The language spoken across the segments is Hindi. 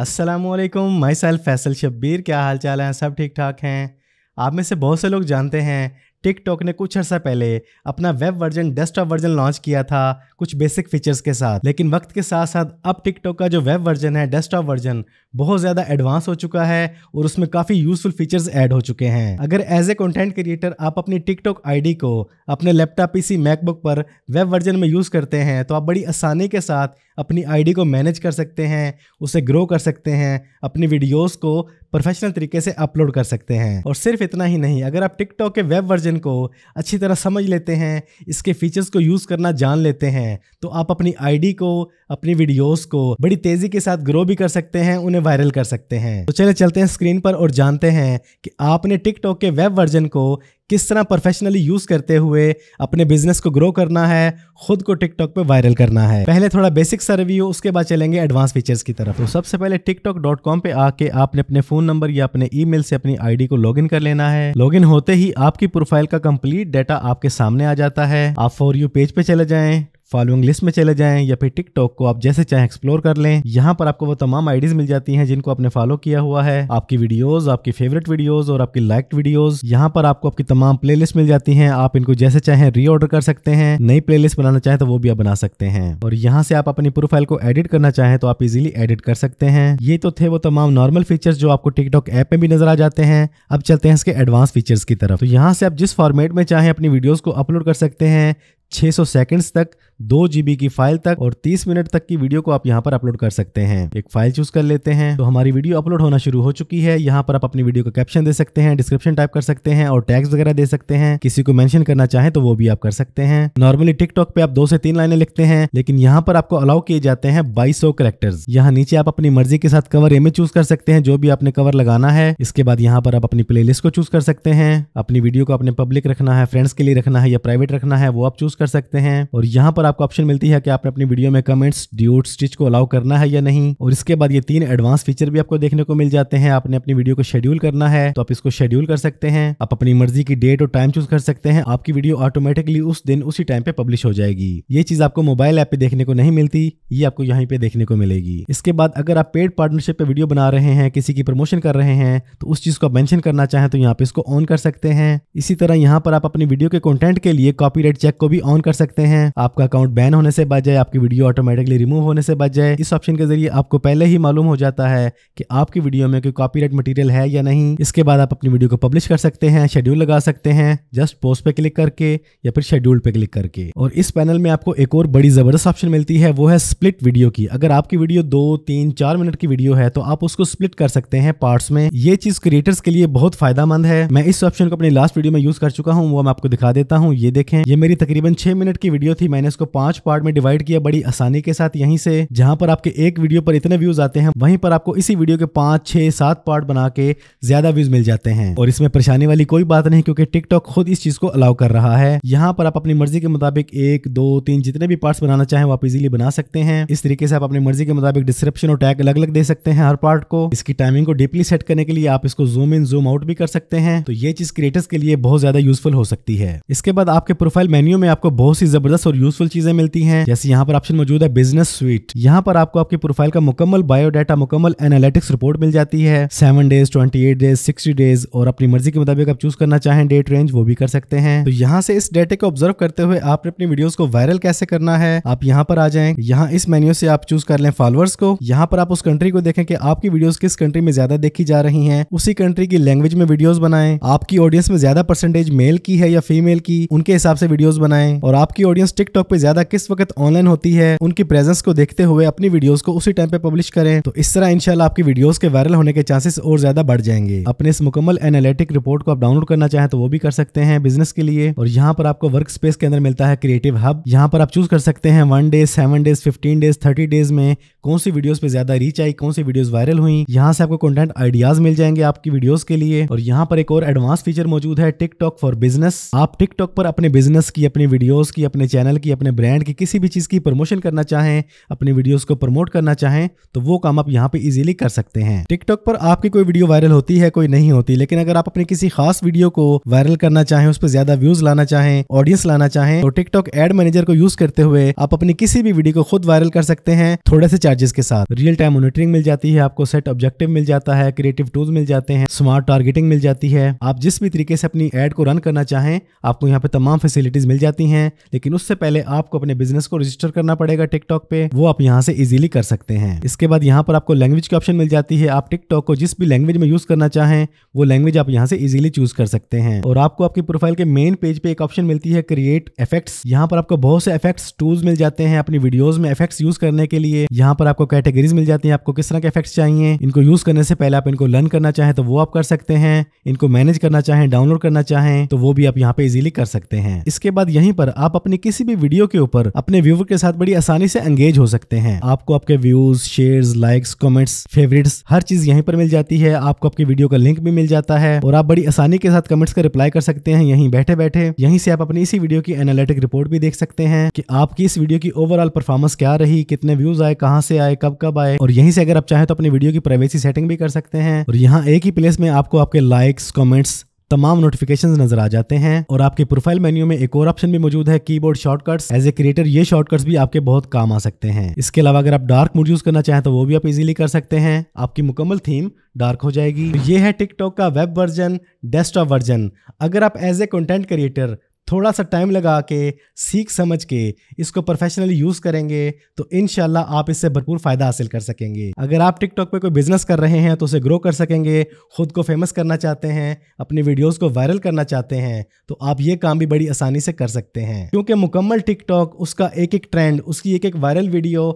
असलम माई सेल्फ फैसल शब्बीर क्या हाल चाल हैं सब ठीक ठाक हैं आप में से बहुत से लोग जानते हैं टिकटॉक ने कुछ अर्सा पहले अपना web version desktop version launch किया था कुछ बेसिक फीचर्स के साथ लेकिन वक्त के साथ साथ अब टिकटॉक का जो वेब वर्जन है डेस्कटॉप वर्जन बहुत ज़्यादा एडवांस हो चुका है और उसमें काफ़ी यूजफुल फीचर्स ऐड हो चुके हैं अगर एज ए कॉन्टेंट क्रिएटर आप अपनी टिकटॉक आई को अपने लैपटॉप इसी मैकबुक पर वेब वर्जन में यूज़ करते हैं तो आप बड़ी आसानी के साथ अपनी आईडी को मैनेज कर सकते हैं उसे ग्रो कर सकते हैं अपनी वीडियोस को प्रोफेशनल तरीके से अपलोड कर सकते हैं और सिर्फ इतना ही नहीं अगर आप टिकटॉक के वेब वर्जन एप्लीकेशन को अच्छी तरह समझ लेते हैं इसके फीचर्स को यूज़ करना जान लेते हैं तो आप अपनी आईडी को अपनी वीडियोस को बड़ी तेज़ी के साथ ग्रो भी कर सकते हैं उन्हें वायरल कर सकते हैं तो चले चलते हैं स्क्रीन पर और जानते हैं कि आपने टिकटॉक के वेब वर्जन को किस तरह प्रोफेशनली यूज़ करते हुए अपने बिजनेस को ग्रो करना है खुद को टिकटॉक पे वायरल करना है पहले थोड़ा बेसिक सर्व्यू उसके बाद चलेंगे एडवांस फीचर्स की तरफ तो सबसे पहले टिकटॉक डॉट कॉम पे आके आपने अपने फोन नंबर या अपने ईमेल से अपनी आईडी को लॉगिन कर लेना है लॉगिन होते ही आपकी प्रोफाइल का कंप्लीट डेटा आपके सामने आ जाता है आप फॉर यू पेज पे चले जाएं फॉलोइंग लिस्ट में चले जाएं या फिर टिकटॉक को आप जैसे चाहें एक्सप्लोर कर लें यहाँ पर आपको वो तमाम आइडियाज मिल जाती हैं जिनको आपने फॉलो किया हुआ है आपकी वीडियोस आपकी फेवरेट वीडियोस और आपकी लाइक वीडियोस यहाँ पर आपको आपकी तमाम प्लेलिस्ट मिल जाती हैं आप इनको जैसे चाहें रीऑर्डर कर सकते हैं नई प्ले बनाना चाहें तो वो भी आप बना सकते हैं और यहाँ से आप अपनी प्रोफाइल को एडिट करना चाहें तो आप इजिली एडिट कर सकते हैं ये तो थे वो तमाम नॉर्मल फीचर्स जो आपको टिकटॉक ऐप में भी नजर आ जाते हैं अब चलते हैं इसके एडवांस फीचर्स की तरफ तो यहाँ से आप जिस फॉर्मेट में चाहें अपनी वीडियोस को अपलोड कर सकते हैं 600 सेकंड्स तक दो जीबी की फाइल तक और तीस मिनट तक की वीडियो को आप यहाँ पर अपलोड कर सकते हैं एक फाइल चूज कर लेते हैं तो हमारी वीडियो अपलोड होना शुरू हो चुकी है यहाँ पर आप अपनी वीडियो का कैप्शन दे सकते हैं डिस्क्रिप्शन टाइप कर सकते हैं और टैक्स वगैरह दे सकते हैं किसी को मेंशन करना चाहे तो वो भी आप कर सकते हैं नॉर्मली टिकटॉक पे आप दो से तीन लाइने लिखते हैं लेकिन यहाँ पर आपको अलाउ किए जाते हैं बाईस सौ करेक्टर्स यहाँ नीचे आप अपनी मर्जी के साथ कवर इमेज चूज कर सकते हैं जो भी आपने कवर लगाना है इसके बाद यहाँ पर आप अपनी प्ले को चूज कर सकते हैं अपनी वीडियो को अपने पब्लिक रखना है फ्रेंड्स के लिए रखना है या प्राइवेट रखना है वो आप चूज कर सकते हैं और यहाँ पर पर आपको ऑप्शन मिलती है कि आपने अपनी वीडियो में कमेंट्स ड्यूट स्टिच को अलाउ करना है या नहीं और इसके बाद ये तीन एडवांस फीचर भी आपको देखने को मिल जाते हैं आपने अपनी वीडियो को शेड्यूल करना है तो आप इसको शेड्यूल कर सकते हैं आप अपनी मर्जी की डेट और टाइम चूज कर सकते हैं आपकी वीडियो ऑटोमेटिकली उस दिन उसी टाइम पे पब्लिश हो जाएगी ये चीज आपको मोबाइल ऐप पे देखने को नहीं मिलती ये आपको यहाँ पे देखने को मिलेगी इसके बाद अगर आप पेड पार्टनरशिप पे वीडियो बना रहे हैं किसी की प्रमोशन कर रहे हैं तो उस चीज को मेंशन करना चाहें तो यहाँ पे इसको ऑन कर सकते हैं इसी तरह यहाँ पर आप अपनी वीडियो के कंटेंट के लिए कॉपीराइट चेक को भी ऑन कर सकते हैं आपका अकाउंट बैन होने से बच जाए आपकी वीडियो ऑटोमेटिकली रिमूव होने से बच जाए इस ऑप्शन के जरिए आपको पहले ही मालूम हो जाता है कि आपकी वीडियो में कोई कॉपी मटेरियल है या नहीं इसके बाद आप अपनी वीडियो को पब्लिश कर सकते हैं शेड्यूल लगा सकते हैं जस्ट पोस्ट पे क्लिक करके या फिर शेड्यूल पे क्लिक करके और इस पैनल में आपको एक और बड़ी जबरदस्त ऑप्शन मिलती है वो है स्प्लिट वीडियो की अगर आपकी वीडियो दो तीन चार मिनट की वीडियो है तो आप उसको स्प्लिट कर सकते हैं पार्ट्स में ये चीज क्रिएटर्स के लिए बहुत मंद है मैं इस ऑप्शन को अपनी लास्ट वीडियो में यूज कर चुका हूँ वो मैं आपको दिखा देता हूँ ये देखें ये मेरी तकरीबन छह मिनट की वीडियो थी मैंने इसको पांच पार्ट में डिवाइड किया बड़ी आसानी के साथ यहीं से जहां पर आपके एक वीडियो पर इतने व्यूज आते हैं वहीं पर आपको इसी वीडियो के पांच छह सात पार्ट बना के ज्यादा व्यूज मिल जाते हैं और इसमें परेशानी वाली कोई बात नहीं क्योंकि टिकटॉक खुद इस चीज को अलाउ कर रहा है यहाँ पर आप अपनी मर्जी के मुताबिक एक दो तीन जितने भी पार्ट बनाना चाहें वो आप इजिली बना सकते हैं इस तरीके से आप अपनी मर्जी के मुताबिक डिस्क्रिप्शन और टैग अलग अलग दे सकते हैं हर पार्ट को इसकी टाइमिंग को डीपली सेट करने के लिए आप इसको जूम इन जूम आउट भी कर सकते हैं तो ये चीज क्रिएटर्स के लिए बहुत ज्यादा यूजफुल हो सकती है इसके बाद आपके प्रोफाइल मेन्यू में आपको बहुत सी जबरदस्त और यूजफुल चीजें मिलती हैं जैसे यहाँ पर ऑप्शन मौजूद है बिजनेस स्वीट यहाँ पर आपको आपकी प्रोफाइल का मुकम्मल बायोडाटा मुकम्मल एनालिटिक्स रिपोर्ट मिल जाती है seven days twenty eight days sixty days और अपनी मर्जी के मुताबिक आप चूज करना चाहें डेट रेंज वो भी कर सकते हैं तो यहाँ से इस डेटे को ऑब्जर्व करते हुए आपने अपनी वीडियोज को वायरल कैसे करना है आप यहाँ पर आ जाए यहाँ इस मेन्यू से आप चूज कर लें फॉलोअर्स को यहाँ पर आप उस कंट्री को देखें कि आपकी वीडियोस किस कंट्री में ज्यादा देखी जा रही हैं उसी कंट्री की लैंग्वेज में वीडियोस बनाएं आपकी ऑडियंस में ज्यादा परसेंटेज मेल की है या फीमेल की उनके हिसाब से वीडियोस बनाएं और आपकी ऑडियंस टिकटॉक पे ज्यादा किस वक्त ऑनलाइन होती है उनकी प्रेजेंस को देखते हुए अपनी वीडियोस को उसी टाइम पे पब्लिश करें तो इस तरह इनशाला आपकी वीडियोस के वायरल होने के चांसेस और ज्यादा बढ़ जाएंगे अपने इस मुकम्मल एनालिटिक रिपोर्ट को आप डाउनलोड करना चाहें तो वो भी कर सकते हैं बिजनेस के लिए और यहाँ पर आपको वर्क स्पेस के अंदर मिलता है क्रिएटिव हब यहाँ पर आप चूज कर सकते हैं one days seven days fifteen days thirty days में कौन सी वीडियोस पे ज्यादा रीच आई कौन सी वीडियोस वायरल हुई यहाँ से आपको कंटेंट आइडियाज मिल जाएंगे आपकी वीडियोस के लिए और यहाँ पर एक और एडवांस फीचर मौजूद है टिकटॉक फॉर बिजनेस आप टिकटॉक पर अपने बिजनेस की अपनी वीडियोस की अपने चैनल की अपने ब्रांड की किसी भी चीज़ की प्रमोशन करना चाहें अपने वीडियोस को प्रमोट करना चाहें तो वो काम आप यहाँ पे इजीली कर सकते हैं टिकटॉक पर आपकी कोई वीडियो वायरल होती है कोई नहीं होती लेकिन अगर आप अपने किसी खास वीडियो को वायरल करना चाहें उस पर ज्यादा व्यूज लाना चाहें ऑडियंस लाना चाहें तो टिकटॉक एड मैनेजर को यूज करते हुए आप अपनी किसी भी वीडियो को खुद वायरल कर सकते हैं थोड़े से चार्जेस के साथ रियल टाइम मॉनिटरिंग मिल जाती है आपको सेट ऑब्जेक्टिव मिल जाता है क्रिएटिव टूल मिल जाते हैं स्मार्ट टारगेटिंग मिल जाती है आप जिस भी तरीके से अपनी एड को रन करना चाहें आपको यहाँ पे तमाम फैसिलिटीज मिल जाती हैं लेकिन उससे पहले आपको अपने बिजनेस को रजिस्टर करना पड़ेगा टिकटॉक पे वो आप यहाँ से इजिली कर सकते हैं इसके बाद यहाँ पर आपको लैंग्वेज की ऑप्शन मिल जाती है आप टिकटॉक को जिस भी लैंग्वेज में यूज करना चाहें वो लैंग्वेज आप यहाँ से इजिली चूज कर सकते हैं और आपको आपकी प्रोफाइल के मेन पेज पे एक ऑप्शन मिलती है क्रिएट इफेक्ट्स यहाँ पर आपको बहुत से इफेक्ट्स टूल्स मिल जाते हैं अपनी वीडियोज में इफेक्ट्स यूज करने के लिए यहाँ पर आपको कैटेगरीज मिल जाती है आपको किस तरह के इफेक्ट्स चाहिए इनको यूज करने से पहले आप इनको लर्न करना चाहें तो वो आप कर सकते हैं इनको मैनेज करना चाहें डाउनलोड करना चाहें तो वो भी आप यहाँ पे इजिली कर सकते हैं इसके बाद यहीं पर आप अपनी किसी भी वीडियो वीडियो के ऊपर अपने व्यूवर के साथ बड़ी आसानी से एंगेज हो सकते हैं आपको आपके views share likes comments favourites हर चीज यहीं पर मिल जाती है आपको आपके वीडियो का लिंक भी मिल जाता है और आप बड़ी आसानी के साथ कमेंट्स का रिप्लाई कर सकते हैं यहीं बैठे बैठे यहीं से आप अपनी इसी वीडियो की एनालिटिक रिपोर्ट भी देख सकते हैं कि आपकी इस वीडियो की ओवरऑल परफॉर्मेंस क्या रही कितने व्यूज आए कहाँ से आए कब कब आए और यहीं से अगर आप चाहें तो अपनी वीडियो की प्राइवेसी सेटिंग भी कर सकते हैं और यहाँ एक ही प्लेस में आपको आपके लाइक्स कॉमेंट्स तमाम नोटिफिकेशन नजर आ जाते हैं और आपके प्रोफाइल मेन्यू में एक और ऑप्शन भी मौजूद है keyboard shortcuts as a creator ये शॉर्टकट्स भी आपके बहुत काम आ सकते हैं इसके अलावा अगर आप डार्क मोड यूज करना चाहें तो वो भी आप इजीली कर सकते हैं आपकी मुकम्मल थीम डार्क हो जाएगी तो ये है टिकटॉक का वेब वर्जन डेस्कटॉप वर्जन अगर आप एज ए कंटेंट क्रिएटर थोड़ा सा टाइम लगा के सीख समझ के इसको प्रोफेशनली यूज़ करेंगे तो इन आप इससे भरपूर फ़ायदा हासिल कर सकेंगे अगर आप टिकटॉक पे कोई बिजनेस कर रहे हैं तो उसे ग्रो कर सकेंगे खुद को फेमस करना चाहते हैं अपनी वीडियोस को वायरल करना चाहते हैं तो आप ये काम भी बड़ी आसानी से कर सकते हैं क्योंकि मुकम्मल टिकटॉक उसका एक एक ट्रेंड उसकी एक एक वायरल वीडियो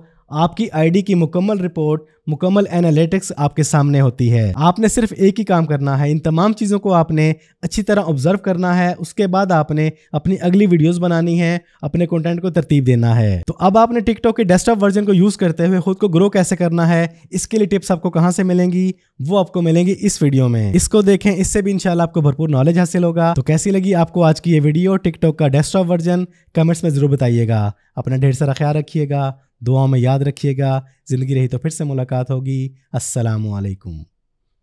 आपकी आईडी की मुकम्मल रिपोर्ट मुकम्मल एनालिटिक्स आपके सामने होती है आपने सिर्फ एक ही काम करना है इन तमाम चीज़ों को आपने अच्छी तरह ऑब्जर्व करना है उसके बाद आपने अपनी अगली वीडियोस बनानी है अपने कंटेंट को तरतीब देना है तो अब आपने टिकटॉक के डेस्कटॉप वर्जन को यूज़ करते हुए खुद को ग्रो कैसे करना है इसके लिए टिप्स आपको कहाँ से मिलेंगी वो आपको मिलेंगी इस वीडियो में इसको देखें इससे भी इनशाला आपको भरपूर नॉलेज हासिल होगा तो कैसी लगी आपको आज की ये वीडियो टिकटॉक का डेस्कटॉप वर्जन कमेंट्स में ज़रूर बताइएगा अपना ढेर सारा ख्याल रखिएगा दुआओं में याद रखिएगा ज़िंदगी रही तो फिर से मुलाकात मुलाकात होगी असलकुम